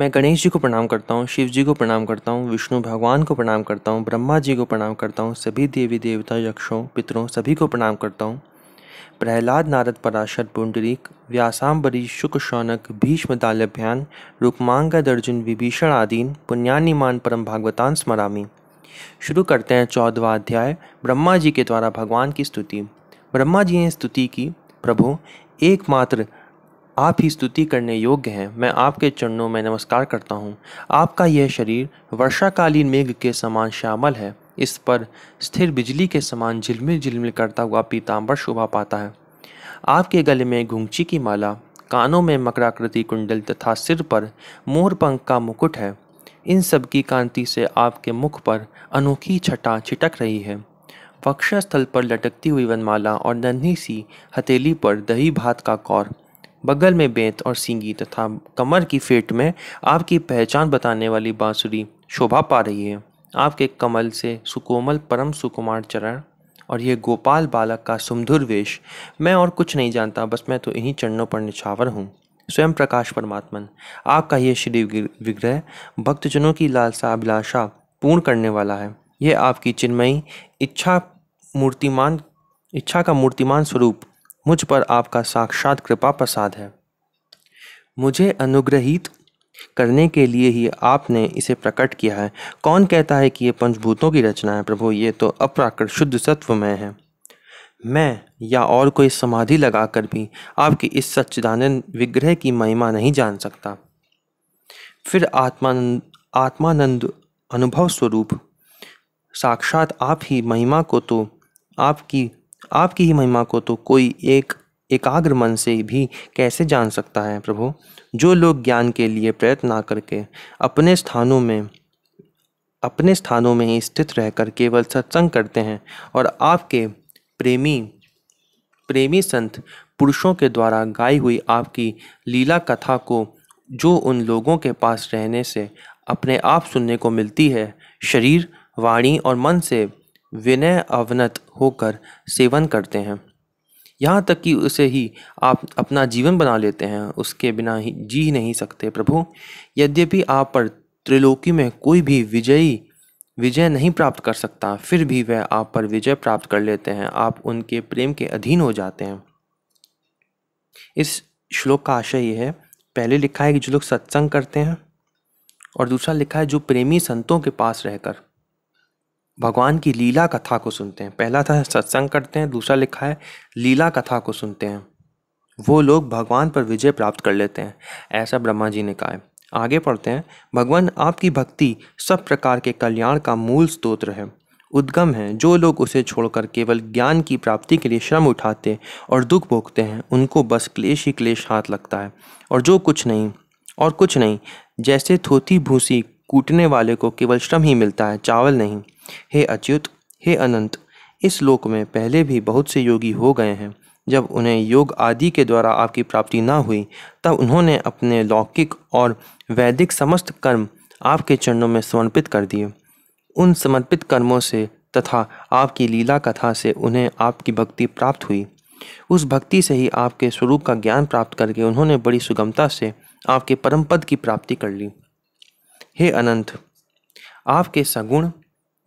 मैं गणेश जी को प्रणाम करता हूँ शिव जी को प्रणाम करता हूँ विष्णु भगवान को प्रणाम करता हूँ ब्रह्मा जी को प्रणाम करता हूँ सभी देवी देवता यक्षों पितरों सभी को प्रणाम करता हूँ प्रहलाद नारद पराशर पुंडरीक व्यासाम्बरी शुक शौनक भीष्म दालभ्यान रुक्मांगद अर्जुन विभीषण आदीन पुण्यानिमान परम भागवतान स्मरामी शुरू करते हैं चौदवा अध्याय ब्रह्मा जी के द्वारा भगवान की स्तुति ब्रह्मा जी ने स्तुति की प्रभु एकमात्र आप ही स्तुति करने योग्य हैं मैं आपके चरणों में नमस्कार करता हूँ आपका यह शरीर वर्षाकालीन मेघ के समान श्यामल है इस पर स्थिर बिजली के समान झिलमिल झिलमिल करता हुआ पीताम्बर शोभा पाता है आपके गले में घुंघची की माला कानों में मकराकृति कुंडल तथा सिर पर मोरपंख का मुकुट है इन सब की कांति से आपके मुख पर अनोखी छटा छिटक रही है वक्षस्थल पर लटकती हुई वनमाला और नन्ही सी हथेली पर दही भात का कौर बगल में बेंत और सींगी तथा कमर की फेट में आपकी पहचान बताने वाली बांसुरी शोभा पा रही है आपके कमल से सुकोमल परम सुकुमार चरण और यह गोपाल बालक का सुमधुर वेश मैं और कुछ नहीं जानता बस मैं तो इन्हीं चरणों पर निछावर हूँ स्वयं प्रकाश परमात्मन आपका यह श्री विग्रह भक्तजनों की लालसा अभिलाषा पूर्ण करने वाला है यह आपकी चिन्मयी इच्छा मूर्तिमान इच्छा का मूर्तिमान स्वरूप मुझ पर आपका साक्षात कृपा प्रसाद है मुझे अनुग्रहित करने के लिए ही आपने इसे प्रकट किया है कौन कहता है कि ये पंचभूतों की रचना है प्रभु ये तो अप्राकृत शुद्ध सत्वमय है मैं या और कोई समाधि लगाकर भी आपकी इस सच्चिदानंद विग्रह की महिमा नहीं जान सकता फिर आत्मानंद आत्मानंद अनुभव स्वरूप साक्षात आप ही महिमा को तो आपकी आपकी ही महिमा को तो कोई एक एकाग्र मन से भी कैसे जान सकता है प्रभु जो लोग ज्ञान के लिए प्रयत्न ना करके अपने स्थानों में अपने स्थानों में ही स्थित रहकर केवल सत्संग करते हैं और आपके प्रेमी प्रेमी संत पुरुषों के द्वारा गाई हुई आपकी लीला कथा को जो उन लोगों के पास रहने से अपने आप सुनने को मिलती है शरीर वाणी और मन से विनय अवनत होकर सेवन करते हैं यहाँ तक कि उसे ही आप अपना जीवन बना लेते हैं उसके बिना ही जी नहीं सकते प्रभु यद्यपि आप पर त्रिलोकी में कोई भी विजयी विजय नहीं प्राप्त कर सकता फिर भी वह आप पर विजय प्राप्त कर लेते हैं आप उनके प्रेम के अधीन हो जाते हैं इस श्लोक का आशय यह है पहले लिखा है कि जो लोग सत्संग करते हैं और दूसरा लिखा है जो प्रेमी संतों के पास रहकर भगवान की लीला कथा को सुनते हैं पहला था सत्संग करते हैं दूसरा लिखा है लीला कथा को सुनते हैं वो लोग भगवान पर विजय प्राप्त कर लेते हैं ऐसा ब्रह्मा जी ने कहा है आगे पढ़ते हैं भगवान आपकी भक्ति सब प्रकार के कल्याण का मूल स्त्रोत्र है उद्गम है जो लोग उसे छोड़कर केवल ज्ञान की प्राप्ति के लिए श्रम उठाते और दुख भोगते हैं उनको बस क्लेश ही क्लेश हाथ लगता है और जो कुछ नहीं और कुछ नहीं जैसे थोथी भूसी कूटने वाले को केवल श्रम ही मिलता है चावल नहीं हे अच्युत हे अनंत इस लोक में पहले भी बहुत से योगी हो गए हैं जब उन्हें योग आदि के द्वारा आपकी प्राप्ति ना हुई तब उन्होंने अपने लौकिक और वैदिक समस्त कर्म आपके चरणों में समर्पित कर दिए उन समर्पित कर्मों से तथा आपकी लीला कथा से उन्हें आपकी भक्ति प्राप्त हुई उस भक्ति से ही आपके स्वरूप का ज्ञान प्राप्त करके उन्होंने बड़ी सुगमता से आपके परम पद की प्राप्ति कर ली हे अनंत आपके सगुण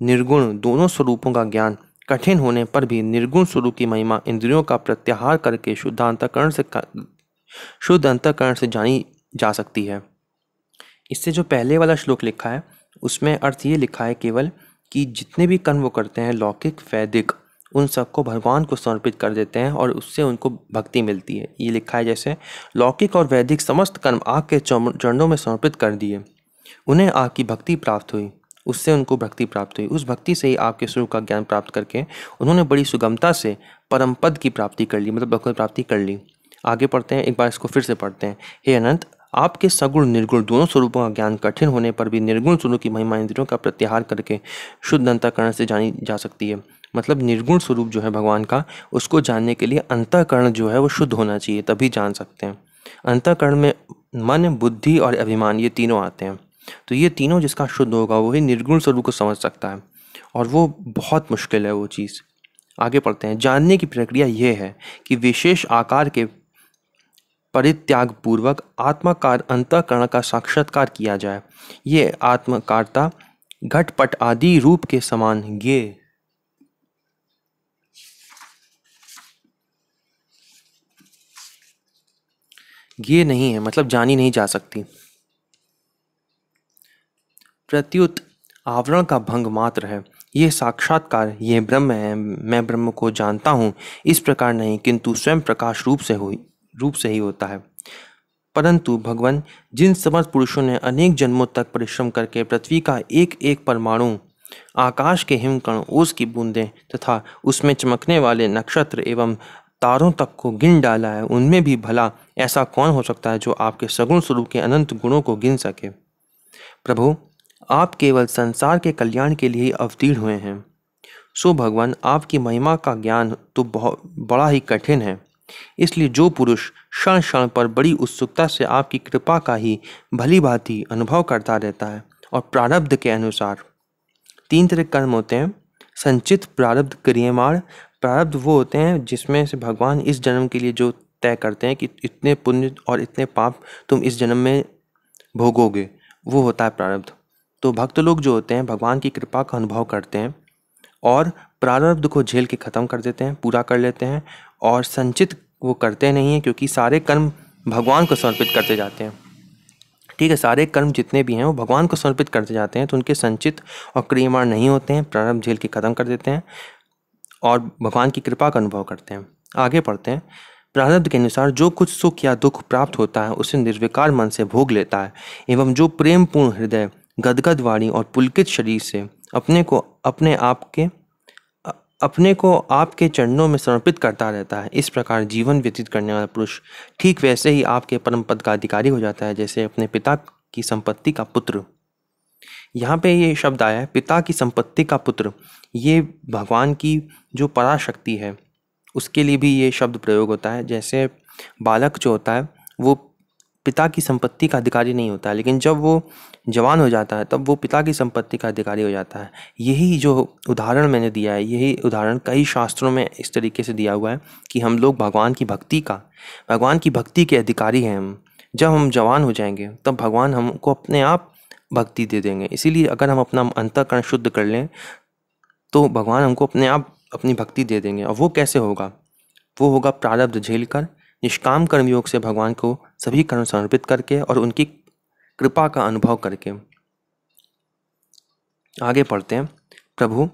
निर्गुण दोनों स्वरूपों का ज्ञान कठिन होने पर भी निर्गुण स्वरूप की महिमा इंद्रियों का प्रत्याहार करके शुद्धांतकरण से शुद्ध अंतकरण से जानी जा सकती है इससे जो पहले वाला श्लोक लिखा है उसमें अर्थ ये लिखा है केवल कि जितने भी कर्म वो करते हैं लौकिक वैदिक उन सबको भगवान को समर्पित कर देते हैं और उससे उनको भक्ति मिलती है ये लिखा है जैसे लौकिक और वैदिक समस्त कर्म आग के चरणों में समर्पित कर दिए उन्हें आग की भक्ति प्राप्त हुई उससे उनको भक्ति प्राप्त हुई उस भक्ति से ही आपके स्वरूप का ज्ञान प्राप्त करके उन्होंने बड़ी सुगमता से परम पद की प्राप्ति कर ली मतलब भगवत प्राप्ति कर ली आगे पढ़ते हैं एक बार इसको फिर से पढ़ते हैं हे अनंत आपके सगुण निर्गुण दोनों स्वरूपों का ज्ञान कठिन होने पर भी निर्गुण स्वरूप की महिमा इंद्रियों का प्रत्याहार करके शुद्ध अंतकरण से जानी जा सकती है मतलब निर्गुण स्वरूप जो है भगवान का उसको जानने के लिए अंतकरण जो है वो शुद्ध होना चाहिए तभी जान सकते हैं अंतकरण में मन बुद्धि और अभिमान ये तीनों आते हैं तो ये तीनों जिसका शुद्ध होगा वही निर्गुण स्वरूप को समझ सकता है और वो बहुत मुश्किल है वो चीज़ आगे पढ़ते हैं जानने की प्रक्रिया यह है कि विशेष आकार के परित्याग पूर्वक आत्माकार अंतकरण का साक्षात्कार किया जाए ये आत्मकारता घटपट आदि रूप के समान ये ये नहीं है मतलब जानी नहीं जा सकती प्रत्युत आवरण का भंग मात्र है यह साक्षात्कार ये ब्रह्म है मैं ब्रह्म को जानता हूँ इस प्रकार नहीं किंतु स्वयं प्रकाश रूप से हुई रूप से ही होता है परंतु भगवान जिन समर्थ पुरुषों ने अनेक जन्मों तक परिश्रम करके पृथ्वी का एक एक परमाणु आकाश के हिमकण ओस की बूंदें तथा उसमें चमकने वाले नक्षत्र एवं तारों तक को गिन डाला है उनमें भी भला ऐसा कौन हो सकता है जो आपके सगुण स्वरूप के अनंत गुणों को गिन सके प्रभु आप केवल संसार के कल्याण के लिए ही अवतीर्ण हुए हैं सो भगवान आपकी महिमा का ज्ञान तो बहुत बड़ा ही कठिन है इसलिए जो पुरुष क्षण क्षण पर बड़ी उत्सुकता से आपकी कृपा का ही भली भांति अनुभव करता रहता है और प्रारब्ध के अनुसार तीन तरह कर्म होते हैं संचित प्रारब्ध क्रियमाण प्रारब्ध वो होते हैं जिसमें से भगवान इस जन्म के लिए जो तय करते हैं कि इतने पुण्य और इतने पाप तुम इस जन्म में भोगोगे वो होता है प्रारब्ध तो भक्त लोग जो होते हैं भगवान की कृपा का अनुभव करते हैं और प्रारब्ध को झेल के ख़त्म कर देते हैं पूरा कर लेते हैं और संचित वो करते नहीं हैं क्योंकि सारे कर्म भगवान को समर्पित करते जाते हैं ठीक है सारे कर्म जितने भी हैं वो भगवान को समर्पित करते जाते हैं तो उनके संचित और क्रियमाण नहीं होते हैं प्रारब्ध झेल के ख़त्म कर देते हैं और भगवान की कृपा का अनुभव करते हैं आगे पढ़ते हैं प्रारब्ध के अनुसार जो कुछ सुख या दुख प्राप्त होता है उसे निर्विकार मन से भोग लेता है एवं जो प्रेमपूर्ण हृदय गदगद वाणी और पुलकित शरीर से अपने को अपने आप के अपने को आपके चरणों में समर्पित करता रहता है इस प्रकार जीवन व्यतीत करने वाला पुरुष ठीक वैसे ही आपके परम पद का अधिकारी हो जाता है जैसे अपने पिता की संपत्ति का पुत्र यहाँ पे ये शब्द आया है पिता की संपत्ति का पुत्र ये भगवान की जो पराशक्ति है उसके लिए भी ये शब्द प्रयोग होता है जैसे बालक जो होता है वो पिता की संपत्ति का अधिकारी नहीं होता है लेकिन जब वो जवान हो जाता है तब वो पिता की संपत्ति का अधिकारी हो जाता है यही जो उदाहरण मैंने दिया है यही उदाहरण कई शास्त्रों में इस तरीके से दिया हुआ है कि हम लोग भगवान की भक्ति का भगवान की भक्ति के अधिकारी हैं हम जब हम जवान हो जाएंगे तब भगवान हमको अपने आप भक्ति दे देंगे इसीलिए अगर हम अपना अंतकरण शुद्ध कर लें तो भगवान हमको अपने आप अपनी भक्ति दे देंगे और वो कैसे होगा वो होगा प्रारब्ध झेल कर निष्काम कर्मयोग से भगवान को सभी कर्म समर्पित करके और उनकी कृपा का अनुभव करके आगे पढ़ते हैं प्रभु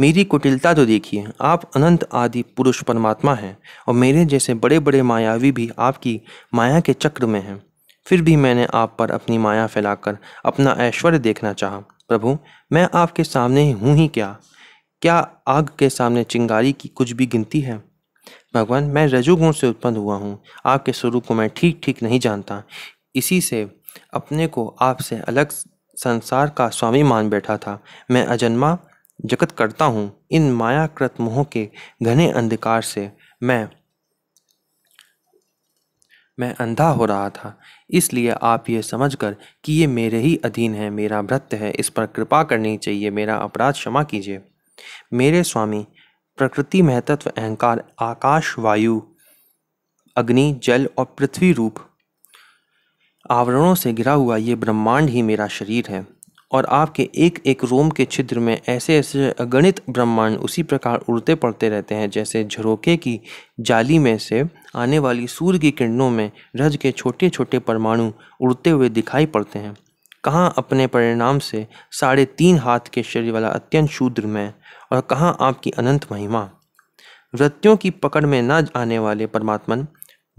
मेरी कुटिलता तो देखिए आप अनंत आदि पुरुष परमात्मा हैं और मेरे जैसे बड़े बड़े मायावी भी आपकी माया के चक्र में हैं फिर भी मैंने आप पर अपनी माया फैलाकर अपना ऐश्वर्य देखना चाहा प्रभु मैं आपके सामने हूँ ही क्या क्या आग के सामने चिंगारी की कुछ भी गिनती है भगवान मैं रजोगुण से उत्पन्न हुआ हूँ आपके स्वरूप को मैं ठीक ठीक नहीं जानता इसी से अपने को आपसे अलग संसार का स्वामी मान बैठा था मैं अजन्मा जगत करता हूँ इन मायाकृत मोह के घने अंधकार से मैं मैं अंधा हो रहा था इसलिए आप ये समझकर कि ये मेरे ही अधीन है मेरा भ्रत है इस पर कृपा करनी चाहिए मेरा अपराध क्षमा कीजिए मेरे स्वामी प्रकृति महतत्व अहंकार आकाश वायु अग्नि जल और पृथ्वी रूप आवरणों से घिरा हुआ ये ब्रह्मांड ही मेरा शरीर है और आपके एक एक रोम के छिद्र में ऐसे ऐसे अगणित ब्रह्मांड उसी प्रकार उड़ते पड़ते रहते हैं जैसे झरोके की जाली में से आने वाली सूर्य की किरणों में रज के छोटे छोटे परमाणु उड़ते हुए दिखाई पड़ते हैं कहाँ अपने परिणाम से साढ़े तीन हाथ के शरीर वाला अत्यंत शूद्र में और कहाँ आपकी अनंत महिमा वृत्तियों की पकड़ में न आने वाले परमात्मन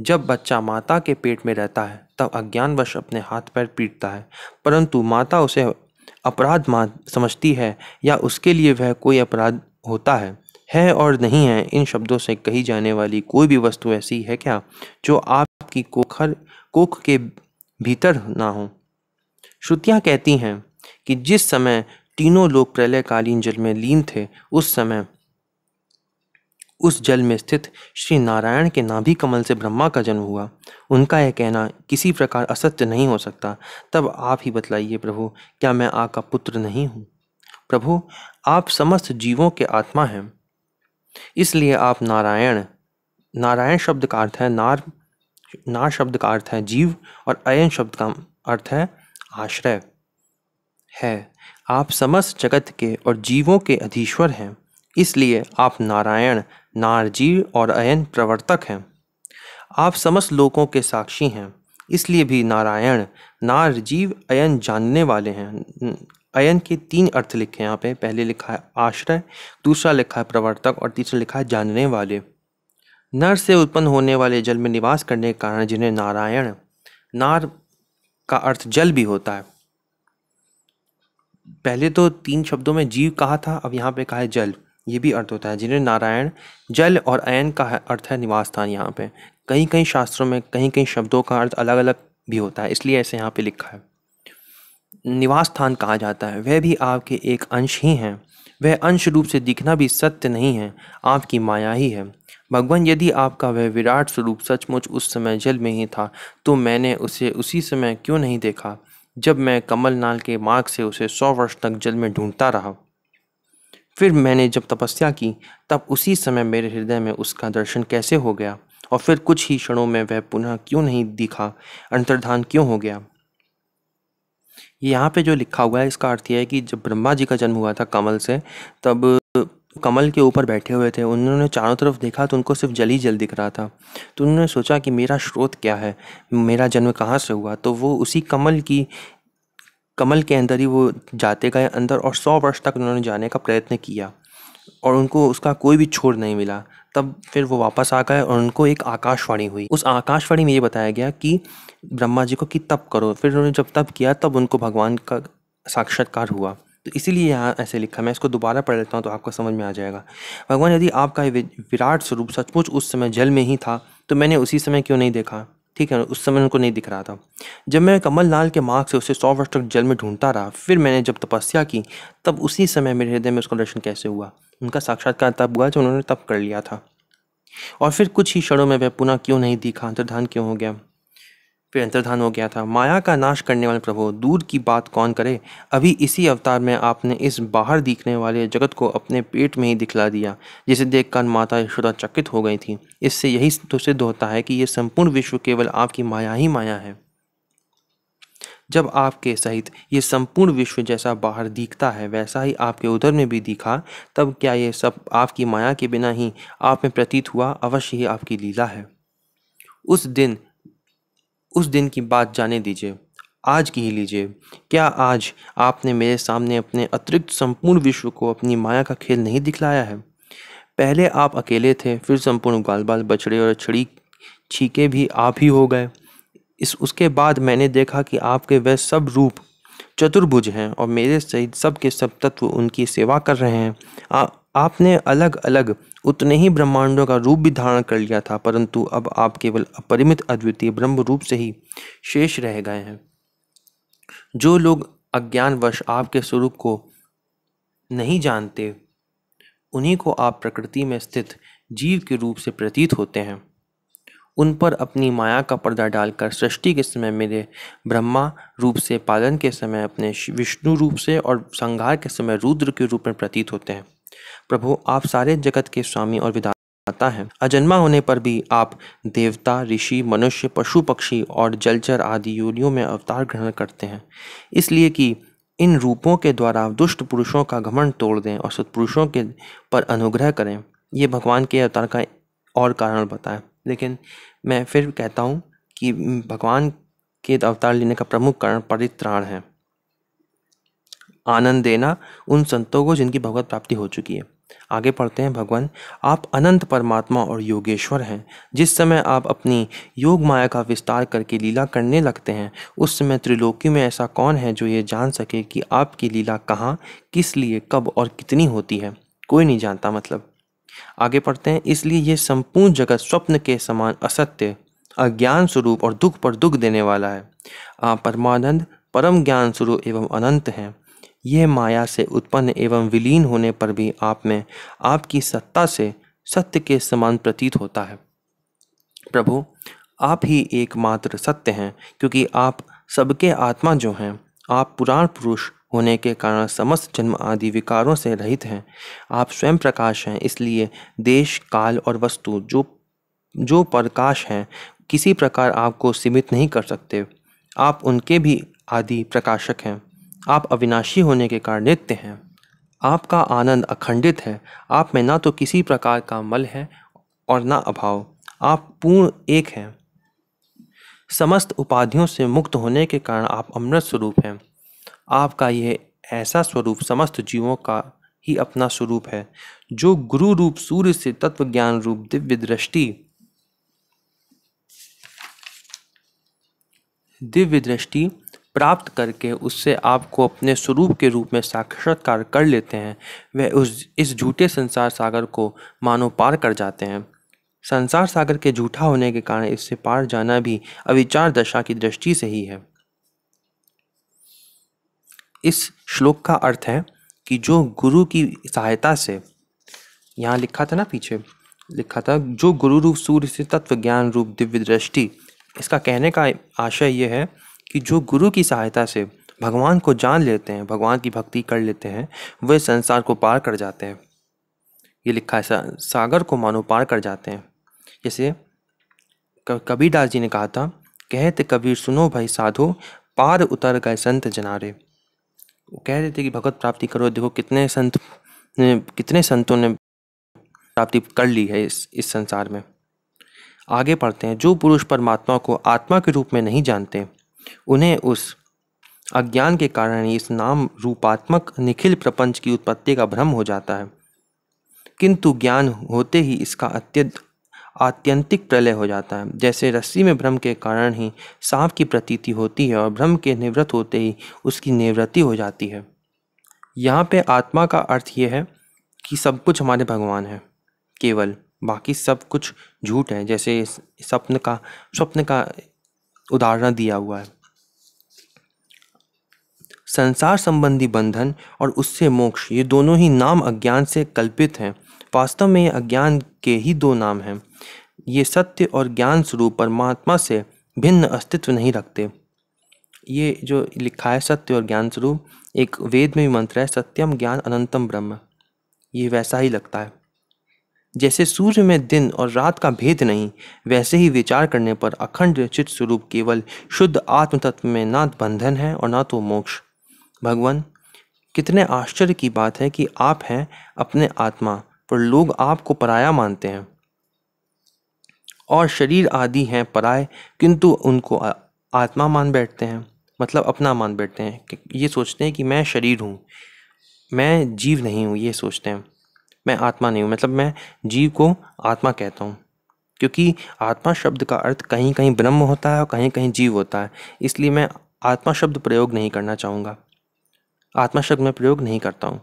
जब बच्चा माता के पेट में रहता है तब अज्ञानवश अपने हाथ पैर पीटता है परंतु माता उसे अपराध मान समझती है या उसके लिए वह कोई अपराध होता है है और नहीं है इन शब्दों से कही जाने वाली कोई भी वस्तु ऐसी है क्या जो आपकी कोखर कोख के भीतर ना हो श्रुतियाँ कहती हैं कि जिस समय तीनों लोग प्रलयकालीन जल में लीन थे उस समय उस जल में स्थित श्री नारायण के नाभि कमल से ब्रह्मा का जन्म हुआ उनका यह कहना किसी प्रकार असत्य नहीं हो सकता तब आप ही बतलाइए प्रभु क्या मैं आपका पुत्र नहीं हूँ प्रभु आप समस्त जीवों के आत्मा हैं इसलिए आप नारायण नारायण शब्द का अर्थ है नार नार शब्द का अर्थ है जीव और अयन शब्द का अर्थ है आश्रय है आप समस्त जगत के और जीवों के अधीश्वर हैं इसलिए आप नारायण नारजीव और अयन प्रवर्तक हैं आप समस्त लोगों के साक्षी हैं इसलिए भी नारायण नारजीव अयन जानने वाले हैं अयन के तीन अर्थ लिखे हैं यहाँ पे पहले लिखा है आश्रय दूसरा लिखा है प्रवर्तक और तीसरा लिखा है जानने वाले नर से उत्पन्न होने वाले जल में निवास करने के कारण जिन्हें नारायण नार का अर्थ जल भी होता है पहले तो तीन शब्दों में जीव कहा था अब यहाँ पे कहा है जल ये भी अर्थ होता है जिन्हें नारायण जल और अयन का अर्थ है निवास स्थान यहाँ पे कहीं कहीं शास्त्रों में कहीं कहीं शब्दों का अर्थ अलग अलग भी होता है इसलिए ऐसे यहाँ पे लिखा है निवास स्थान कहा जाता है वह भी आपके एक अंश ही हैं वह अंश रूप से दिखना भी सत्य नहीं है आपकी माया ही है भगवान यदि आपका वह विराट स्वरूप सचमुच उस समय जल में ही था तो मैंने उसे उसी समय क्यों नहीं देखा जब मैं कमल नाल के मार्ग से उसे सौ वर्ष तक जल में ढूंढता रहा फिर मैंने जब तपस्या की तब उसी समय मेरे हृदय में उसका दर्शन कैसे हो गया और फिर कुछ ही क्षणों में वह पुनः क्यों नहीं दिखा अंतर्धान क्यों हो गया यहाँ पे जो लिखा हुआ है इसका अर्थ यह है कि जब ब्रह्मा जी का जन्म हुआ था कमल से तब कमल के ऊपर बैठे हुए थे उन्होंने चारों तरफ देखा तो उनको सिर्फ जल ही जल दिख रहा था तो उन्होंने सोचा कि मेरा स्रोत क्या है मेरा जन्म कहाँ से हुआ तो वो उसी कमल की कमल के अंदर ही वो जाते गए अंदर और सौ वर्ष तक उन्होंने जाने का प्रयत्न किया और उनको उसका कोई भी छोड़ नहीं मिला तब फिर वो वापस आ गए और उनको एक आकाशवाणी हुई उस आकाशवाणी में ये बताया गया कि ब्रह्मा जी को कि तप करो फिर उन्होंने जब तप किया तब उनको भगवान का साक्षात्कार हुआ तो इसीलिए यहाँ ऐसे लिखा मैं इसको दोबारा पढ़ लेता हूँ तो आपको समझ में आ जाएगा भगवान यदि आपका विराट स्वरूप सचमुच उस समय जल में ही था तो मैंने उसी समय क्यों नहीं देखा ठीक है उस समय उनको नहीं दिख रहा था जब मैं कमल लाल के मार्ग से उसे सौ वर्ष तक जल में ढूंढता रहा फिर मैंने जब तपस्या की तब उसी समय मेरे हृदय में उसका दर्शन कैसे हुआ उनका साक्षात्कार तब हुआ जो उन्होंने तब कर लिया था और फिर कुछ ही क्षणों में वह पुनः क्यों नहीं दिखा अंतर्धान क्यों हो गया फिर अंतर्धान हो गया था माया का नाश करने वाले प्रभु दूर की बात कौन करे अभी इसी अवतार में आपने इस बाहर दिखने वाले जगत को अपने पेट में ही दिखला दिया जिसे देखकर माता यशोदा चकित हो गई थी इससे यही तो सिद्ध होता है कि यह संपूर्ण विश्व केवल आपकी माया ही माया है जब आपके सहित ये संपूर्ण विश्व जैसा बाहर दिखता है वैसा ही आपके उधर में भी दिखा तब क्या ये सब आपकी माया के बिना ही आप में प्रतीत हुआ अवश्य ही आपकी लीला है उस दिन उस दिन की बात जाने दीजिए आज की ही लीजिए क्या आज आपने मेरे सामने अपने अतिरिक्त संपूर्ण विश्व को अपनी माया का खेल नहीं दिखलाया है पहले आप अकेले थे फिर संपूर्ण ग्वाल बाल बछड़े और छड़ी छीके भी आप ही हो गए इस उसके बाद मैंने देखा कि आपके वह सब रूप चतुर्भुज हैं और मेरे सहित सबके सब तत्व उनकी सेवा कर रहे हैं आपने अलग अलग उतने ही ब्रह्मांडों का रूप भी धारण कर लिया था परंतु अब आप केवल अपरिमित अद्वितीय ब्रह्म रूप से ही शेष रह गए हैं जो लोग अज्ञानवश आपके स्वरूप को नहीं जानते उन्हीं को आप प्रकृति में स्थित जीव के रूप से प्रतीत होते हैं उन पर अपनी माया का पर्दा डालकर सृष्टि के समय मेरे ब्रह्मा रूप से पालन के समय अपने विष्णु रूप से और संहार के समय रुद्र के रूप में प्रतीत होते हैं प्रभु आप सारे जगत के स्वामी और विधाता हैं अजन्मा होने पर भी आप देवता ऋषि मनुष्य पशु पक्षी और जलचर आदि योनियों में अवतार ग्रहण करते हैं इसलिए कि इन रूपों के द्वारा दुष्ट पुरुषों का घमंड तोड़ दें और सत्पुरुषों के पर अनुग्रह करें ये भगवान के अवतार का और कारण बताएं लेकिन मैं फिर कहता हूँ कि भगवान के अवतार लेने का प्रमुख कारण परित्राण है आनंद देना उन संतों को जिनकी भगवत प्राप्ति हो चुकी है आगे पढ़ते हैं भगवान आप अनंत परमात्मा और योगेश्वर हैं जिस समय आप अपनी योग माया का विस्तार करके लीला करने लगते हैं उस समय त्रिलोकी में ऐसा कौन है जो ये जान सके कि आपकी लीला कहाँ किस लिए कब और कितनी होती है कोई नहीं जानता मतलब आगे पढ़ते हैं इसलिए ये संपूर्ण जगत स्वप्न के समान असत्य अज्ञान स्वरूप और दुख पर दुख देने वाला है आप परमानंद परम ज्ञान स्वरूप एवं अनंत हैं यह माया से उत्पन्न एवं विलीन होने पर भी आप में आपकी सत्ता से सत्य के समान प्रतीत होता है प्रभु आप ही एकमात्र सत्य हैं क्योंकि आप सबके आत्मा जो हैं आप पुराण पुरुष होने के कारण समस्त जन्म आदि विकारों से रहित हैं आप स्वयं प्रकाश हैं इसलिए देश काल और वस्तु जो जो प्रकाश हैं किसी प्रकार आपको सीमित नहीं कर सकते आप उनके भी आदि प्रकाशक हैं आप अविनाशी होने के कारण नित्य हैं आपका आनंद अखंडित है आप में ना तो किसी प्रकार का मल है और ना अभाव आप पूर्ण एक हैं समस्त उपाधियों से मुक्त होने के कारण आप अमृत स्वरूप हैं आपका यह ऐसा स्वरूप समस्त जीवों का ही अपना स्वरूप है जो गुरु रूप सूर्य से तत्व ज्ञान रूप दिव्य दृष्टि दिव्य दृष्टि प्राप्त करके उससे आपको अपने स्वरूप के रूप में साक्षात्कार कर लेते हैं वे उस इस झूठे संसार सागर को मानो पार कर जाते हैं संसार सागर के झूठा होने के कारण इससे पार जाना भी अविचार दशा की दृष्टि से ही है इस श्लोक का अर्थ है कि जो गुरु की सहायता से यहाँ लिखा था ना पीछे लिखा था जो गुरु रूप सूर्य से तत्व ज्ञान रूप दिव्य दृष्टि इसका कहने का आशय यह है कि जो गुरु की सहायता से भगवान को जान लेते हैं भगवान की भक्ति कर लेते हैं वे संसार को पार कर जाते हैं ये लिखा है सागर को मानो पार कर जाते हैं जैसे कबीरदास जी ने कहा था कहते कबीर सुनो भाई साधो पार उतर गए संत जनारे वो कह रहे थे कि भगवत प्राप्ति करो देखो कितने संत ने कितने संतों ने प्राप्ति कर ली है इस इस संसार में आगे पढ़ते हैं जो पुरुष परमात्मा को आत्मा के रूप में नहीं जानते उन्हें उस अज्ञान के कारण इस नाम रूपात्मक निखिल प्रपंच की उत्पत्ति का भ्रम हो जाता है किंतु ज्ञान होते ही इसका अत्यंत आत्यंतिक प्रलय हो जाता है जैसे रस्सी में भ्रम के कारण ही सांप की प्रतीति होती है और भ्रम के निवृत्त होते ही उसकी निवृत्ति हो जाती है यहाँ पे आत्मा का अर्थ यह है कि सब कुछ हमारे भगवान है केवल बाकी सब कुछ झूठ है जैसे स्वप्न का स्वप्न का उदाहरण दिया हुआ है संसार संबंधी बंधन और उससे मोक्ष ये दोनों ही नाम अज्ञान से कल्पित हैं वास्तव में अज्ञान के ही दो नाम हैं ये सत्य और ज्ञान स्वरूप परमात्मा से भिन्न अस्तित्व नहीं रखते ये जो लिखा है सत्य और ज्ञान स्वरूप एक वेद में भी मंत्र है सत्यम ज्ञान अनंतम ब्रह्म ये वैसा ही लगता है जैसे सूर्य में दिन और रात का भेद नहीं वैसे ही विचार करने पर अखंड चित स्वरूप केवल शुद्ध आत्म तत्व में ना बंधन है और ना तो मोक्ष भगवान कितने आश्चर्य की बात है कि आप हैं अपने आत्मा पर लोग आपको पराया मानते हैं और शरीर आदि हैं पराय किंतु उनको आत्मा मान बैठते हैं मतलब अपना मान बैठते हैं ये सोचते हैं कि मैं शरीर हूँ मैं जीव नहीं हूँ ये सोचते हैं मैं आत्मा नहीं हूँ मतलब मैं जीव को आत्मा कहता हूँ क्योंकि आत्मा शब्द का अर्थ कहीं कहीं ब्रह्म होता है और कहीं कहीं जीव होता है इसलिए मैं आत्मा शब्द प्रयोग नहीं करना चाहूँगा आत्मा शब्द मैं प्रयोग नहीं करता हूँ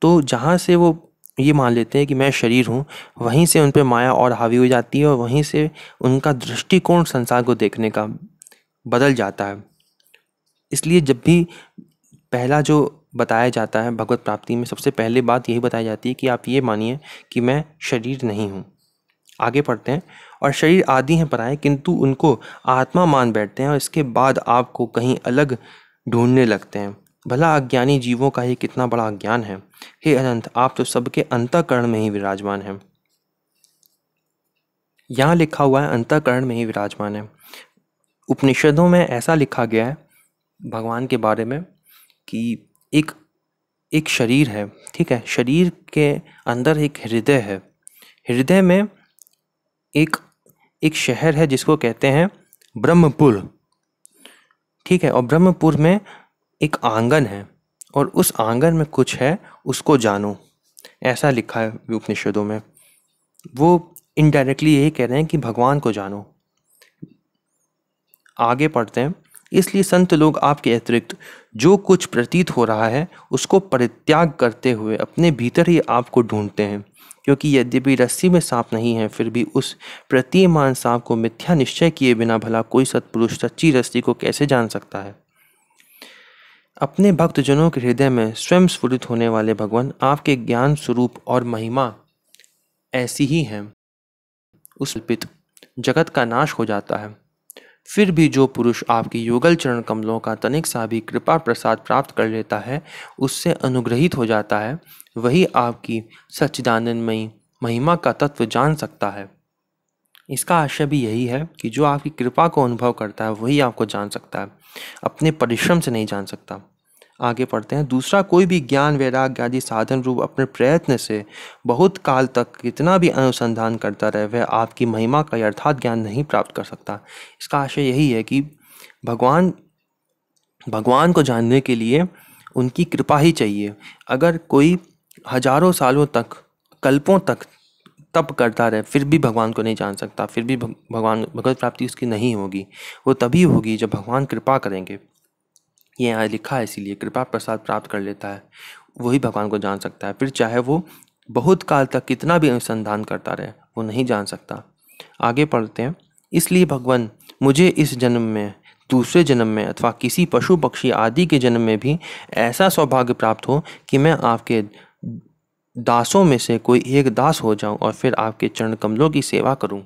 तो जहाँ से वो ये मान लेते हैं कि मैं शरीर हूँ वहीं से उन पर माया और हावी हो जाती है और वहीं से उनका दृष्टिकोण संसार को देखने का बदल जाता है इसलिए जब भी पहला जो बताया जाता है भगवत प्राप्ति में सबसे पहले बात यही बताई जाती है कि आप ये मानिए कि मैं शरीर नहीं हूँ आगे पढ़ते हैं और शरीर आदि हैं पराए किंतु उनको आत्मा मान बैठते हैं और इसके बाद आपको कहीं अलग ढूंढने लगते हैं भला अज्ञानी जीवों का ही कितना बड़ा अज्ञान है हे अनंत आप तो सबके अंतकरण में ही विराजमान हैं यहाँ लिखा हुआ है अंतकरण में ही विराजमान है उपनिषदों में ऐसा लिखा गया है भगवान के बारे में कि एक एक शरीर है ठीक है शरीर के अंदर एक हृदय है हृदय में एक एक शहर है जिसको कहते हैं ब्रह्मपुर ठीक है और ब्रह्मपुर में एक आंगन है और उस आंगन में कुछ है उसको जानो ऐसा लिखा है उपनिषदों में वो इनडायरेक्टली यही कह रहे हैं कि भगवान को जानो आगे पढ़ते हैं इसलिए संत लोग आपके अतिरिक्त जो कुछ प्रतीत हो रहा है उसको परित्याग करते हुए अपने भीतर ही आपको ढूंढते हैं क्योंकि यद्यपि रस्सी में सांप नहीं है फिर भी उस प्रतीयमान सांप को मिथ्या निश्चय किए बिना भला कोई सत्पुरुष सच्ची रस्सी को कैसे जान सकता है अपने भक्तजनों के हृदय में स्वयं स्फुरित होने वाले भगवान आपके ज्ञान स्वरूप और महिमा ऐसी ही हैं उस जगत का नाश हो जाता है फिर भी जो पुरुष आपकी युगल चरण कमलों का तनिक सा भी कृपा प्रसाद प्राप्त कर लेता है उससे अनुग्रहित हो जाता है वही आपकी सच्चिदानंदमयी महिमा का तत्व जान सकता है इसका आशय भी यही है कि जो आपकी कृपा को अनुभव करता है वही आपको जान सकता है अपने परिश्रम से नहीं जान सकता आगे पढ़ते हैं दूसरा कोई भी ज्ञान वैराग्य आदि साधन रूप अपने प्रयत्न से बहुत काल तक कितना भी अनुसंधान करता रहे वह आपकी महिमा का अर्थात ज्ञान नहीं प्राप्त कर सकता इसका आशय यही है कि भगवान भगवान को जानने के लिए उनकी कृपा ही चाहिए अगर कोई हजारों सालों तक कल्पों तक तप करता रहे फिर भी भगवान को नहीं जान सकता फिर भी भगवान भगवत प्राप्ति उसकी नहीं होगी वो तभी होगी जब भगवान कृपा करेंगे ये यहाँ लिखा है इसीलिए कृपा प्रसाद प्राप्त कर लेता है वही भगवान को जान सकता है फिर चाहे वो बहुत काल तक कितना भी अनुसंधान करता रहे वो नहीं जान सकता आगे पढ़ते हैं इसलिए भगवान मुझे इस जन्म में दूसरे जन्म में अथवा किसी पशु पक्षी आदि के जन्म में भी ऐसा सौभाग्य प्राप्त हो कि मैं आपके दासों में से कोई एक दास हो जाऊं और फिर आपके चरण कमलों की सेवा करूं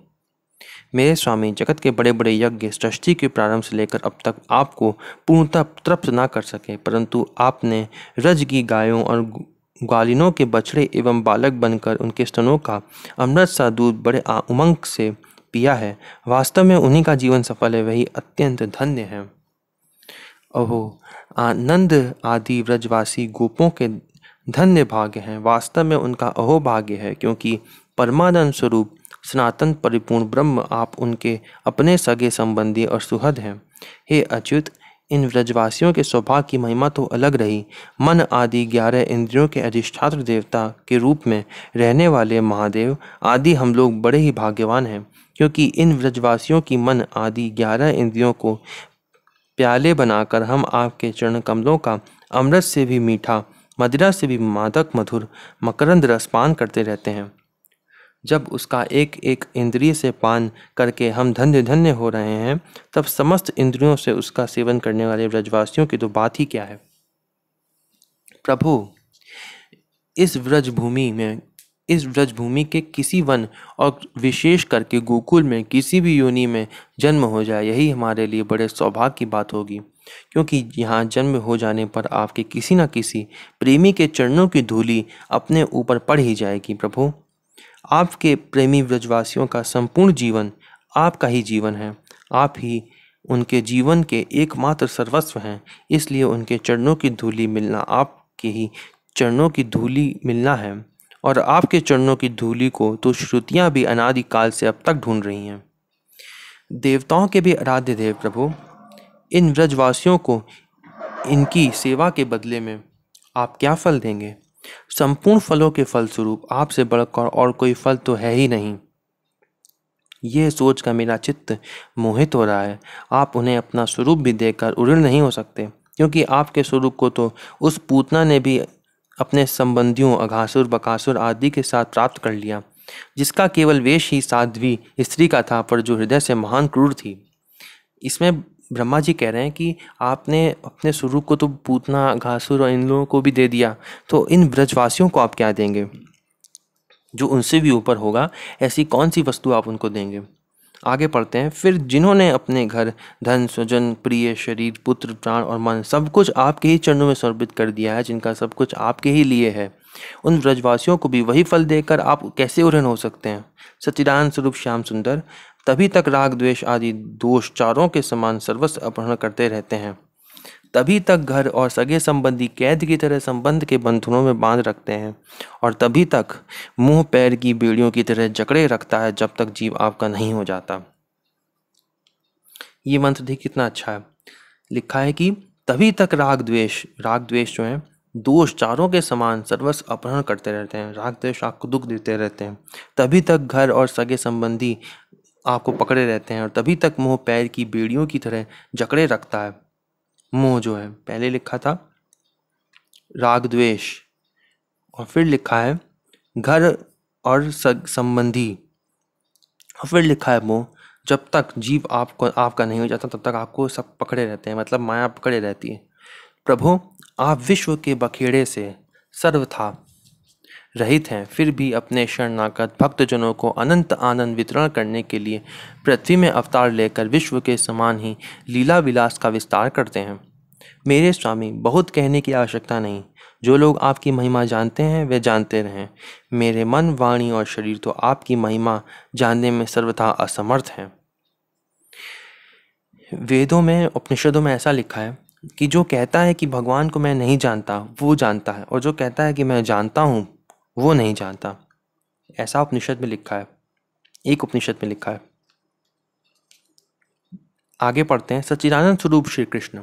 मेरे स्वामी जगत के बड़े बड़े यज्ञ सृष्टि के प्रारंभ से लेकर अब तक आपको पूर्णतः तृप्त ना कर सके परंतु आपने रज की गायों और ग्वालिनों के बछड़े एवं बालक बनकर उनके स्तनों का अमृत सा दूध बड़े उमंग से पिया है वास्तव में उन्हीं का जीवन सफल है वही अत्यंत धन्य है अहो आनंद आदि व्रजवासी गोपों के धन्य भाग्य हैं वास्तव में उनका अहो भाग्य है क्योंकि परमानंद स्वरूप सनातन परिपूर्ण ब्रह्म आप उनके अपने सगे संबंधी और सुहद हैं हे अच्युत इन व्रजवासियों के स्वभाग की महिमा तो अलग रही मन आदि ग्यारह इंद्रियों के अधिष्ठात्र देवता के रूप में रहने वाले महादेव आदि हम लोग बड़े ही भाग्यवान हैं क्योंकि इन व्रजवासियों की मन आदि ग्यारह इंद्रियों को प्याले बनाकर हम आपके चरण कमलों का अमृत से भी मीठा मदिरा से भी मादक मधुर मकरंद रस पान करते रहते हैं जब उसका एक एक इंद्रिय से पान करके हम धन्य धन्य हो रहे हैं तब समस्त इंद्रियों से उसका सेवन करने वाले व्रजवासियों की तो बात ही क्या है प्रभु इस व्रज भूमि में इस व्रज भूमि के किसी वन और विशेष करके गोकुल में किसी भी योनि में जन्म हो जाए यही हमारे लिए बड़े सौभाग्य की बात होगी क्योंकि यहाँ जन्म हो जाने पर आपके किसी न किसी प्रेमी के चरणों की धूली अपने ऊपर पड़ ही जाएगी प्रभु आपके प्रेमी ब्रजवासियों का संपूर्ण जीवन आपका ही जीवन है आप ही उनके जीवन के एकमात्र सर्वस्व हैं इसलिए उनके चरणों की धूली मिलना आपके ही चरणों की धूली मिलना है और आपके चरणों की धूली को तो श्रुतियाँ भी अनादिकाल से अब तक ढूंढ रही हैं देवताओं के भी आराध्य देव प्रभु इन व्रजवासियों को इनकी सेवा के बदले में आप क्या फल देंगे संपूर्ण फलों के फलस्वरूप आपसे बढ़कर और कोई फल तो है ही नहीं यह सोच का मेरा चित्त मोहित हो रहा है आप उन्हें अपना स्वरूप भी देखकर उड़ नहीं हो सकते क्योंकि आपके स्वरूप को तो उस पूतना ने भी अपने संबंधियों अघासुर बकासुर आदि के साथ प्राप्त कर लिया जिसका केवल वेश ही साध्वी स्त्री का था पर जो हृदय से महान क्रूर थी इसमें ब्रह्मा जी कह रहे हैं कि आपने अपने स्वरूप को तो पूतना घासुर और इन लोगों को भी दे दिया तो इन ब्रजवासियों को आप क्या देंगे जो उनसे भी ऊपर होगा ऐसी कौन सी वस्तु आप उनको देंगे आगे पढ़ते हैं फिर जिन्होंने अपने घर धन स्वजन प्रिय शरीर पुत्र प्राण और मन सब कुछ आपके ही चरणों में समर्पित कर दिया है जिनका सब कुछ आपके ही लिए है उन व्रजवासियों को भी वही फल देकर आप कैसे उड़न हो सकते हैं सचिदान स्वरूप श्याम सुंदर तभी तक राग द्वेष आदि दोष चारों के समान सर्वस्व अपहरण करते रहते हैं तभी तक घर और सगे संबंधी कैद की तरह संबंध के बंधनों में बांध रखते हैं और तभी तक मुंह पैर की बेड़ियों की तरह जकड़े रखता है जब तक जीव आपका नहीं हो जाता ये मंत्र देख कितना अच्छा है लिखा है कि तभी तक राग द्वेष राग द्वेष जो है दोष चारों के समान सर्वस्व अपहरण करते रहते हैं राग द्वेष आपको दुख देते रहते हैं तभी तक घर और सगे संबंधी आपको पकड़े रहते हैं और तभी तक मोह पैर की बेड़ियों की तरह जकड़े रखता है मोह जो है पहले लिखा था राग द्वेष और फिर लिखा है घर और संबंधी और फिर लिखा है मोह जब तक जीव आपको आपका नहीं हो जाता तब तक आपको सब पकड़े रहते हैं मतलब माया पकड़े रहती है प्रभु आप विश्व के बखेड़े से सर्वथा रहित हैं फिर भी अपने शरणागत भक्तजनों को अनंत आनंद वितरण करने के लिए पृथ्वी में अवतार लेकर विश्व के समान ही लीला विलास का विस्तार करते हैं मेरे स्वामी बहुत कहने की आवश्यकता नहीं जो लोग आपकी महिमा जानते हैं वे जानते रहें मेरे मन वाणी और शरीर तो आपकी महिमा जानने में सर्वथा असमर्थ हैं वेदों में उपनिषदों में ऐसा लिखा है कि जो कहता है कि भगवान को मैं नहीं जानता वो जानता है और जो कहता है कि मैं जानता हूँ वो नहीं जानता ऐसा उपनिषद में लिखा है एक उपनिषद में लिखा है आगे पढ़ते हैं सच्चिदानंद स्वरूप श्री कृष्ण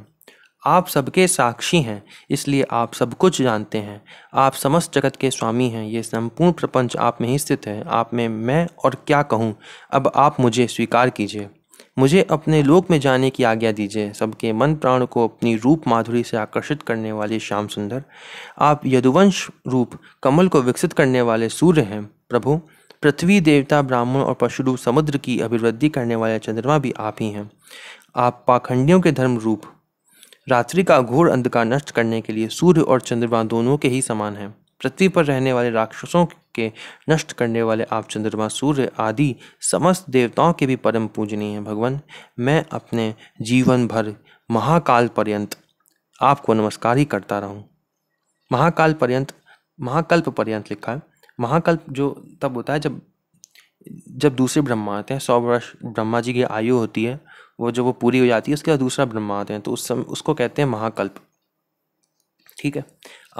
आप सबके साक्षी हैं इसलिए आप सब कुछ जानते हैं आप समस्त जगत के स्वामी हैं ये संपूर्ण प्रपंच आप में ही स्थित है आप में मैं और क्या कहूँ अब आप मुझे स्वीकार कीजिए मुझे अपने लोक में जाने की आज्ञा दीजिए सबके मन प्राण को अपनी रूप माधुरी से आकर्षित करने वाले श्याम सुंदर आप यदुवंश रूप कमल को विकसित करने वाले सूर्य हैं प्रभु पृथ्वी देवता ब्राह्मण और पशु समुद्र की अभिवृद्धि करने वाले चंद्रमा भी आप ही हैं आप पाखंडियों के धर्म रूप रात्रि का घोर अंधकार नष्ट करने के लिए सूर्य और चंद्रमा दोनों के ही समान हैं पृथ्वी पर रहने वाले राक्षसों के नष्ट करने वाले आप चंद्रमा सूर्य आदि समस्त देवताओं के भी परम पूजनीय हैं भगवान मैं अपने जीवन भर महाकाल पर्यंत आपको नमस्कार ही करता रहूं महाकाल पर्यंत महाकल्प पर्यंत लिखा है महाकल्प जो तब होता है जब जब दूसरे ब्रह्मा आते हैं सौ वर्ष ब्रह्मा जी की आयु होती है वो जब वो पूरी हो जाती है उसके बाद दूसरा ब्रह्मा आते हैं तो उस समय उसको कहते हैं महाकल्प ठीक है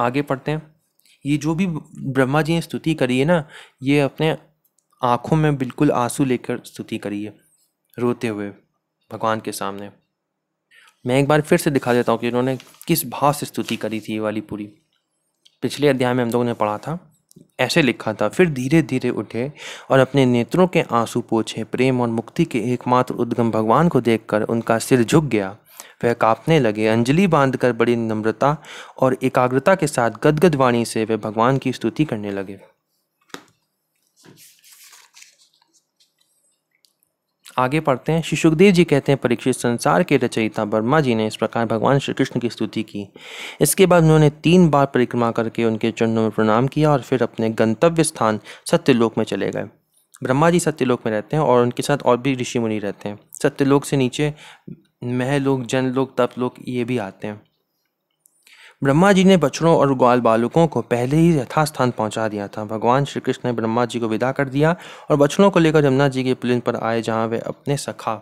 आगे पढ़ते हैं ये जो भी ब्रह्मा जी ने स्तुति करी है ना ये अपने आँखों में बिल्कुल आंसू लेकर स्तुति करी है रोते हुए भगवान के सामने मैं एक बार फिर से दिखा देता हूँ कि इन्होंने किस भाव से स्तुति करी थी ये वाली पूरी पिछले अध्याय में हम लोगों ने पढ़ा था ऐसे लिखा था फिर धीरे धीरे उठे और अपने नेत्रों के आंसू पोछे प्रेम और मुक्ति के एकमात्र उद्गम भगवान को देखकर उनका सिर झुक गया वह कांपने लगे अंजलि बांधकर बड़ी नम्रता और एकाग्रता के साथ गदगद वाणी से वे भगवान की स्तुति करने लगे आगे पढ़ते हैं श्री जी कहते हैं परीक्षित संसार के रचयिता वर्मा जी ने इस प्रकार भगवान श्री कृष्ण की स्तुति की इसके बाद उन्होंने तीन बार परिक्रमा करके उनके चरणों में प्रणाम किया और फिर अपने गंतव्य स्थान सत्यलोक में चले गए ब्रह्मा जी सत्यलोक में रहते हैं और उनके साथ और भी ऋषि मुनि रहते हैं सत्यलोक से नीचे मह लोग जन लोग तप लोग ये भी आते हैं ब्रह्मा जी ने बछड़ों और ग्वाल बालकों को पहले ही यथास्थान पहुंचा दिया था भगवान श्री कृष्ण ने ब्रह्मा जी को विदा कर दिया और बछड़ों को लेकर यमुना जी के पुलिन पर आए जहां वे अपने सखा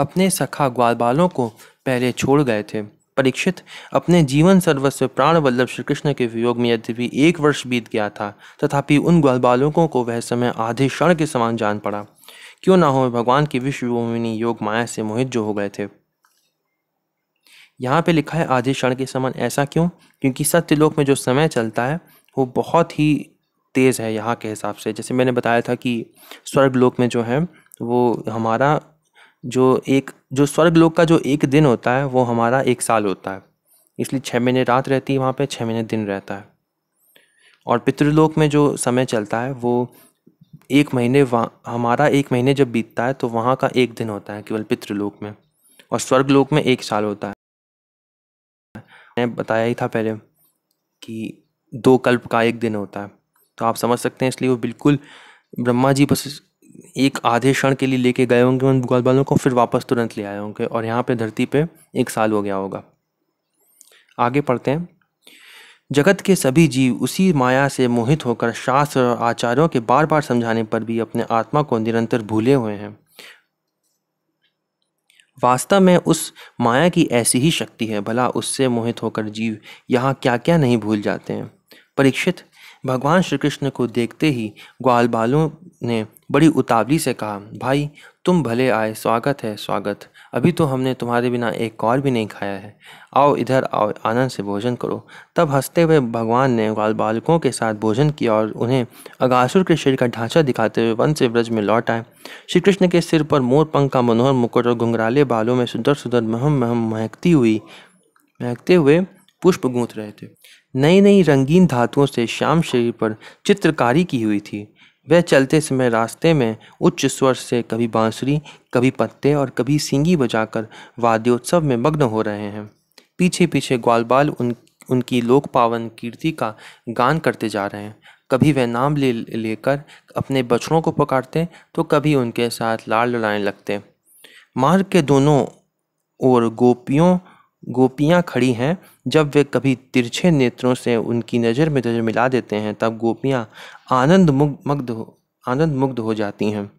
अपने सखा ग्वाल बालों को पहले छोड़ गए थे परीक्षित अपने जीवन सर्वस्व प्राण वल्लभ श्री कृष्ण के वियोग में यद्यपि एक वर्ष बीत गया था तथापि उन ग्वाल बालकों को वह समय आधे क्षण के समान जान पड़ा क्यों ना हो भगवान की विश्वभूमिनी योग माया से मोहित जो हो गए थे यहाँ पे लिखा है आधे क्षण के समान ऐसा क्यों क्योंकि सत्यलोक में जो समय चलता है वो बहुत ही तेज़ है यहाँ के हिसाब से जैसे मैंने बताया था कि स्वर्गलोक में जो है वो हमारा जो एक जो स्वर्ग लोग का जो एक दिन होता है वो हमारा एक साल होता है इसलिए छः महीने रात रहती है वहाँ पर छः महीने दिन रहता है और पितृलोक में जो समय चलता है वो एक महीने वहाँ हमारा एक महीने जब बीतता है तो वहाँ का एक दिन होता है केवल पितृलोक में और स्वर्ग लोक में एक साल होता है मैंने बताया ही था पहले कि दो कल्प का एक दिन होता है तो आप समझ सकते हैं इसलिए वो बिल्कुल ब्रह्मा जी बस एक आधे क्षण के लिए लेके गए होंगे उन भूगोल बालों को फिर वापस तुरंत ले आए होंगे और यहाँ पे धरती पे एक साल हो गया होगा आगे पढ़ते हैं जगत के सभी जीव उसी माया से मोहित होकर शास्त्र और आचार्यों के बार बार समझाने पर भी अपने आत्मा को निरंतर भूले हुए हैं वास्तव में उस माया की ऐसी ही शक्ति है भला उससे मोहित होकर जीव यहाँ क्या क्या नहीं भूल जाते हैं परीक्षित भगवान श्री कृष्ण को देखते ही ग्वाल बालों ने बड़ी उतावली से कहा भाई तुम भले आए स्वागत है स्वागत अभी तो हमने तुम्हारे बिना एक और भी नहीं खाया है आओ इधर आओ आनंद से भोजन करो तब हंसते हुए भगवान ने बाल बालकों के साथ भोजन किया और उन्हें अगासुर के शरीर का ढांचा दिखाते हुए वन से ब्रज में लौट आए श्री कृष्ण के सिर पर मोर पंख का मनोहर मुकुट और घुंघराले बालों में सुंदर सुंदर महम महम महकती हुई महकते हुए पुष्प गूंथ रहे थे नई नई रंगीन धातुओं से श्याम शरीर पर चित्रकारी की हुई थी वह चलते समय रास्ते में उच्च स्वर से कभी बांसुरी कभी पत्ते और कभी सींगी बजाकर वाद्योत्सव में मग्न हो रहे हैं पीछे पीछे ग्वालबाल उन उनकी लोक पावन कीर्ति का गान करते जा रहे हैं कभी वह नाम ले लेकर अपने बछड़ों को पकड़ते तो कभी उनके साथ लाड़ लड़ाने लगते मार्ग के दोनों और गोपियों गोपियाँ खड़ी हैं जब वे कभी तिरछे नेत्रों से उनकी नज़र में नज़र मिला देते हैं तब गोपियाँ आनंद मुग्ध हो आनंद मुग्ध हो जाती हैं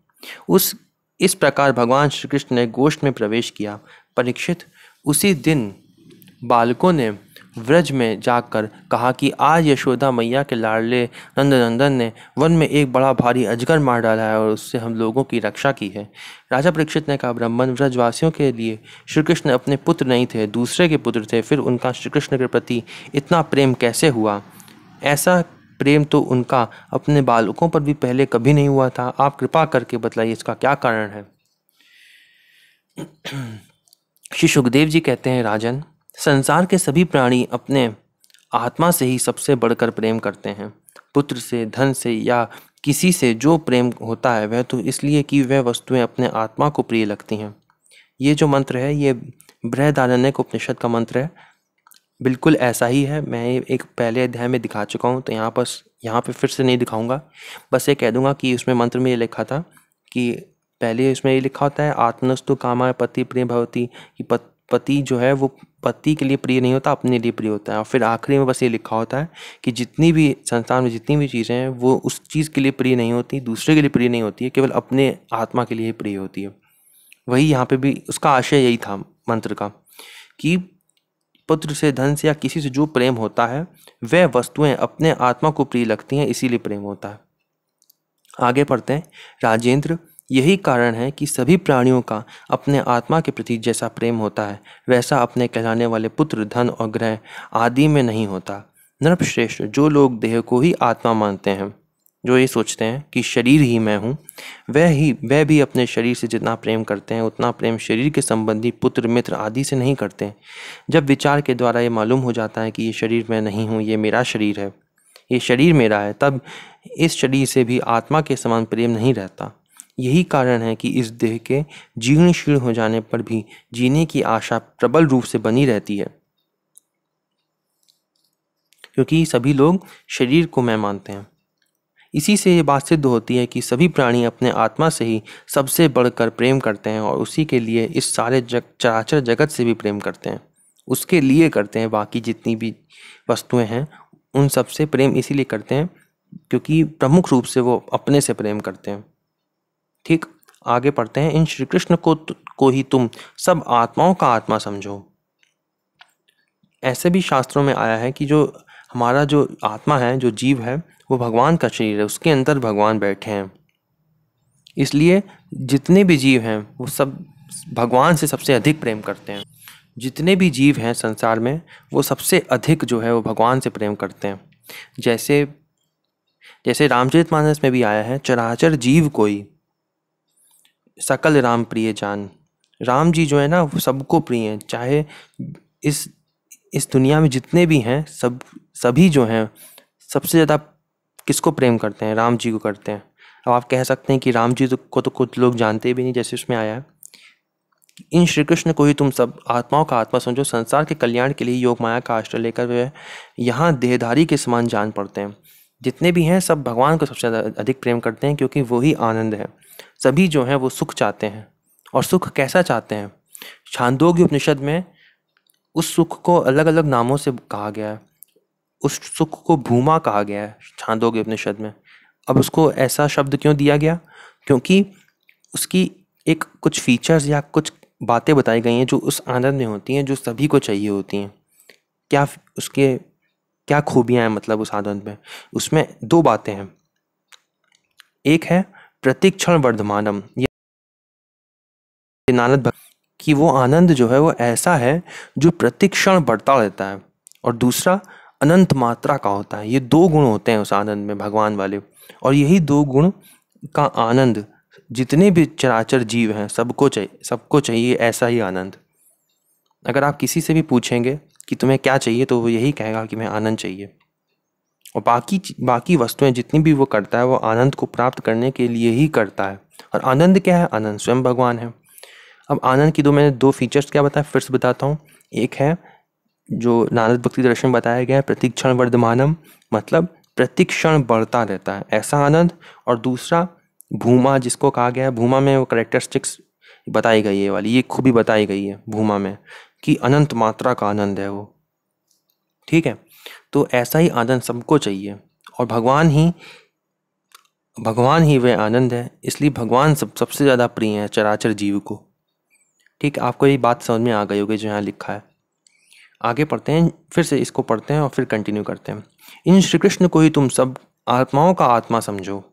उस इस प्रकार भगवान श्री कृष्ण ने गोष्ठ में प्रवेश किया परीक्षित उसी दिन बालकों ने व्रज में जाकर कहा कि आज यशोदा मैया के लाडले नंदनंदन ने वन में एक बड़ा भारी अजगर मार डाला है और उससे हम लोगों की रक्षा की है राजा परीक्षित ने कहा ब्राह्मण व्रजवासियों के लिए श्री कृष्ण अपने पुत्र नहीं थे दूसरे के पुत्र थे फिर उनका श्री कृष्ण के प्रति इतना प्रेम कैसे हुआ ऐसा प्रेम तो उनका अपने बालकों पर भी पहले कभी नहीं हुआ था आप कृपा करके बतलाइए इसका क्या कारण है श्री सुखदेव जी कहते हैं राजन संसार के सभी प्राणी अपने आत्मा से ही सबसे बढ़कर प्रेम करते हैं पुत्र से धन से या किसी से जो प्रेम होता है वह तो इसलिए कि वह वस्तुएं अपने आत्मा को प्रिय लगती हैं ये जो मंत्र है ये बृहदारण्य उपनिषद का मंत्र है बिल्कुल ऐसा ही है मैं एक पहले अध्याय में दिखा चुका हूँ तो यहाँ पर यहाँ पे फिर से नहीं दिखाऊंगा बस ये कह दूंगा कि उसमें मंत्र में ये लिखा था कि पहले उसमें ये लिखा होता है आत्मनस्तु कामा पति प्रेम भवती कि पति जो है वो पति के लिए प्रिय नहीं होता अपने लिए प्रिय होता है और फिर आखिरी में बस ये लिखा होता है कि जितनी भी संसार में जितनी भी चीज़ें हैं वो उस चीज़ के लिए प्रिय नहीं होती दूसरे के लिए प्रिय नहीं होती है केवल अपने आत्मा के लिए ही प्रिय होती है वही यहाँ पे भी उसका आशय यही था मंत्र का कि पुत्र से धन से या किसी से जो प्रेम होता है वह वस्तुएं अपने आत्मा को प्रिय लगती हैं इसीलिए प्रेम होता है आगे पढ़ते हैं राजेंद्र यही कारण है कि सभी प्राणियों का अपने आत्मा के प्रति जैसा प्रेम होता है वैसा अपने कहलाने वाले पुत्र धन और ग्रह आदि में नहीं होता नृपश्रेष्ठ जो लोग देह को ही आत्मा मानते हैं जो ये सोचते हैं कि शरीर ही मैं हूँ वह ही वह भी अपने शरीर से जितना प्रेम करते हैं उतना प्रेम शरीर के संबंधी पुत्र मित्र आदि से नहीं करते जब विचार के द्वारा ये मालूम हो जाता है कि ये शरीर मैं नहीं हूँ ये मेरा शरीर है ये शरीर मेरा है तब इस शरीर से भी आत्मा के समान प्रेम नहीं रहता यही कारण है कि इस देह के जीर्ण शीर्ण हो जाने पर भी जीने की आशा प्रबल रूप से बनी रहती है क्योंकि सभी लोग शरीर को मैं मानते हैं इसी से ये बात सिद्ध होती है कि सभी प्राणी अपने आत्मा से ही सबसे बढ़कर प्रेम करते हैं और उसी के लिए इस सारे जग चराचर जगत से भी प्रेम करते हैं उसके लिए करते हैं बाकी जितनी भी वस्तुएं हैं उन सबसे प्रेम इसीलिए करते हैं क्योंकि प्रमुख रूप से वो अपने से प्रेम करते हैं ठीक आगे पढ़ते हैं इन श्री कृष्ण को को ही तुम सब आत्माओं का आत्मा समझो ऐसे भी शास्त्रों में आया है कि जो हमारा जो आत्मा है जो जीव है वो भगवान का शरीर है उसके अंदर भगवान बैठे हैं इसलिए जितने भी जीव हैं वो सब भगवान से सबसे अधिक प्रेम करते हैं जितने भी जीव हैं संसार में वो सबसे अधिक जो है वो भगवान से प्रेम करते हैं जैसे जैसे रामचरित मानस में भी आया है चराचर जीव कोई सकल राम प्रिय जान राम जी जो है ना वो सबको प्रिय हैं चाहे इस इस दुनिया में जितने भी हैं सब सभी जो हैं सबसे ज़्यादा किसको प्रेम करते हैं राम जी को करते हैं अब आप कह सकते हैं कि राम जी तो को तो कुछ लोग जानते भी नहीं जैसे उसमें आया है इन श्री कृष्ण को ही तुम सब आत्माओं का आत्मा समझो संसार के कल्याण के लिए योग माया का आश्रय लेकर वे यहाँ देहधारी के समान जान पड़ते हैं जितने भी हैं सब भगवान को सबसे ज़्यादा अधिक प्रेम करते हैं क्योंकि वो ही आनंद है सभी जो हैं वो सुख चाहते हैं और सुख कैसा चाहते हैं छांदोग्य उपनिषद में उस सुख को अलग अलग नामों से कहा गया है उस सुख को भूमा कहा गया है छांदोग्य उपनिषद में अब उसको ऐसा शब्द क्यों दिया गया क्योंकि उसकी एक कुछ फीचर्स या कुछ बातें बताई गई हैं जो उस आनंद में होती हैं जो सभी को चाहिए होती हैं क्या उसके क्या खूबियाँ हैं मतलब उस आनंद में उसमें दो बातें हैं एक है प्रतिक्षण वर्धमानम ये नानद भक्त कि वो आनंद जो है वो ऐसा है जो प्रतिक्षण बढ़ता रहता है और दूसरा अनंत मात्रा का होता है ये दो गुण होते हैं उस आनंद में भगवान वाले और यही दो गुण का आनंद जितने भी चराचर जीव हैं सबको चाहिए सबको चाहिए ऐसा ही आनंद अगर आप किसी से भी पूछेंगे कि तुम्हें क्या चाहिए तो वो यही कहेगा कि मैं आनंद चाहिए और बाकी बाकी वस्तुएं जितनी भी वो करता है वो आनंद को प्राप्त करने के लिए ही करता है और आनंद क्या है आनंद स्वयं भगवान है अब आनंद की दो मैंने दो फीचर्स क्या बताया फिर से बताता हूँ एक है जो नारद भक्ति दर्शन बताया गया है प्रतिक्षण वर्धमानम मतलब प्रतिक्षण बढ़ता रहता है ऐसा आनंद और दूसरा भूमा जिसको कहा गया है भूमा में वो करेक्टरिस्टिक्स बताई गई है वाली ये खूबी बताई गई है भूमा में कि अनंत मात्रा का आनंद है वो ठीक है तो ऐसा ही आनंद सबको चाहिए और भगवान ही भगवान ही वह आनंद है इसलिए भगवान सब सबसे ज़्यादा प्रिय है चराचर जीव को ठीक आपको ये बात समझ में आ गई होगी जो यहाँ लिखा है आगे पढ़ते हैं फिर से इसको पढ़ते हैं और फिर कंटिन्यू करते हैं इन श्री कृष्ण को ही तुम सब आत्माओं का आत्मा समझो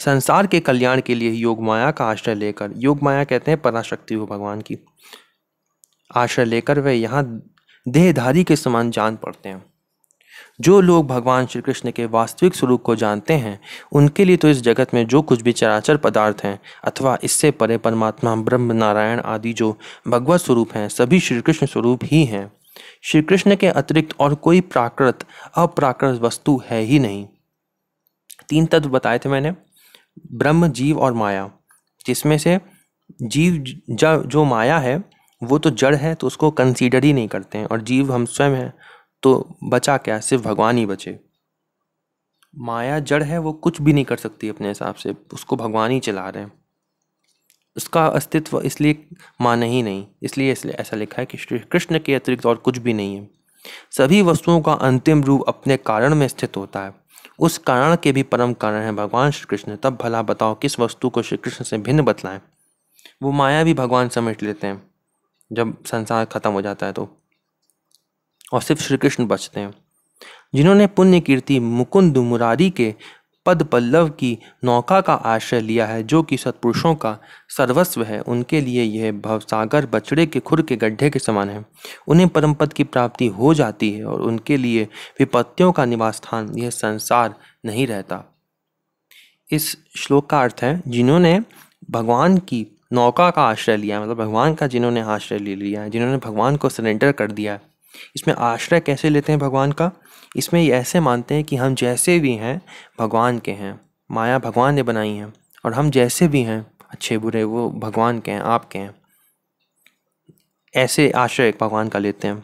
संसार के कल्याण के लिए योग माया का आश्रय लेकर योग माया कहते हैं पराशक्ति हो भगवान की आश्रय लेकर वह यहाँ देहधारी के समान जान पड़ते हैं जो लोग भगवान श्री कृष्ण के वास्तविक स्वरूप को जानते हैं उनके लिए तो इस जगत में जो कुछ भी चराचर पदार्थ हैं अथवा इससे परे परमात्मा ब्रह्म नारायण आदि जो भगवत स्वरूप हैं सभी श्री कृष्ण स्वरूप ही हैं श्री कृष्ण के अतिरिक्त और कोई प्राकृत अप्राकृत वस्तु है ही नहीं तीन तत्व बताए थे मैंने ब्रह्म जीव और माया जिसमें से जीव जो माया है वो तो जड़ है तो उसको कंसीडर ही नहीं करते हैं और जीव हम स्वयं हैं तो बचा क्या सिर्फ भगवान ही बचे माया जड़ है वो कुछ भी नहीं कर सकती अपने हिसाब से उसको भगवान ही चला रहे हैं उसका अस्तित्व इसलिए माना ही नहीं इसलिए इसलिए ऐसा लिखा है कि श्री कृष्ण के अतिरिक्त और कुछ भी नहीं है सभी वस्तुओं का अंतिम रूप अपने कारण में स्थित होता है उस कारण के भी परम कारण है भगवान श्री कृष्ण तब भला बताओ किस वस्तु को श्री कृष्ण से भिन्न बतलाएं वो माया भी भगवान समझ लेते हैं जब संसार ख़त्म हो जाता है तो और सिर्फ श्री कृष्ण बचते हैं जिन्होंने पुण्य कीर्ति मुकुंद मुरारी के पद पल्लव की नौका का आश्रय लिया है जो कि सत्पुरुषों का सर्वस्व है उनके लिए यह भवसागर बछड़े के खुर के गड्ढे के समान है उन्हें परम पद की प्राप्ति हो जाती है और उनके लिए विपत्तियों का निवास स्थान यह संसार नहीं रहता इस श्लोक का अर्थ है जिन्होंने भगवान की नौका का आश्रय लिया है मतलब भगवान का जिन्होंने आश्रय ले लिया है जिन्होंने भगवान को सरेंडर कर दिया है इसमें आश्रय कैसे लेते हैं भगवान का इसमें ये ऐसे मानते हैं कि हम जैसे भी हैं भगवान के हैं माया भगवान ने बनाई है और हम जैसे भी हैं अच्छे बुरे वो भगवान के हैं आपके हैं ऐसे आश्रय भगवान का लेते हैं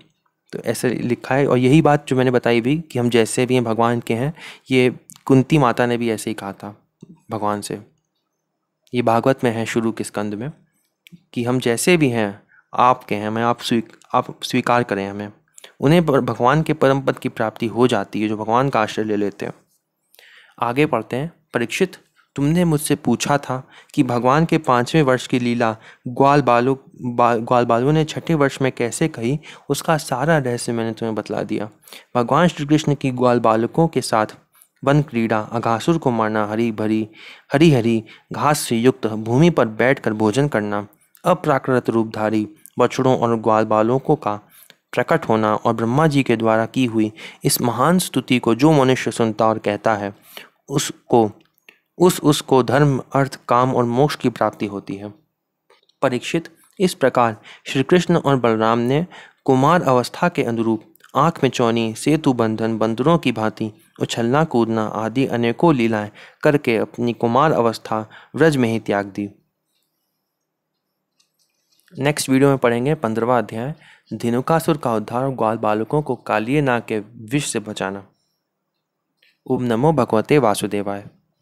तो ऐसे लिखा है और यही बात जो मैंने बताई भी कि हम जैसे भी हैं भगवान के हैं ये कुंती माता ने भी ऐसे ही कहा था भगवान से ये भागवत में है शुरू के स्कंद में कि हम जैसे भी हैं आपके हैं हमें आप स्वीक आप स्वीकार करें हमें उन्हें भगवान के परम पद की प्राप्ति हो जाती है जो भगवान का आश्रय ले लेते हैं आगे पढ़ते हैं परीक्षित तुमने मुझसे पूछा था कि भगवान के पाँचवें वर्ष की लीला ग्वाल बालू बा, ग्वाल बालों ने छठे वर्ष में कैसे कही उसका सारा रहस्य मैंने तुम्हें बतला दिया भगवान श्री कृष्ण की ग्वाल बालकों के साथ वन क्रीड़ा अघासुर को मारना हरी भरी हरी हरी घास से युक्त भूमि पर बैठकर भोजन करना अप्राकृत रूपधारी बछड़ों और ग्वाल बालकों का प्रकट होना और ब्रह्मा जी के द्वारा की हुई इस महान स्तुति को जो मनुष्य सुनता और कहता है उसको उस उसको धर्म अर्थ काम और मोक्ष की प्राप्ति होती है परीक्षित इस प्रकार श्री कृष्ण और बलराम ने कुमार अवस्था के अनुरूप आँख में चौनी सेतु बंधन बंदरों की भांति उछलना कूदना आदि अनेकों लीलाएं करके अपनी कुमार अवस्था व्रज में ही त्याग दी नेक्स्ट वीडियो में पढ़ेंगे पंद्रवा अध्याय धिनुकासुर का उद्धार ग्वाल बालकों को कालिए नाग के विष से बचाना ओम नमो भगवते वासुदेवाय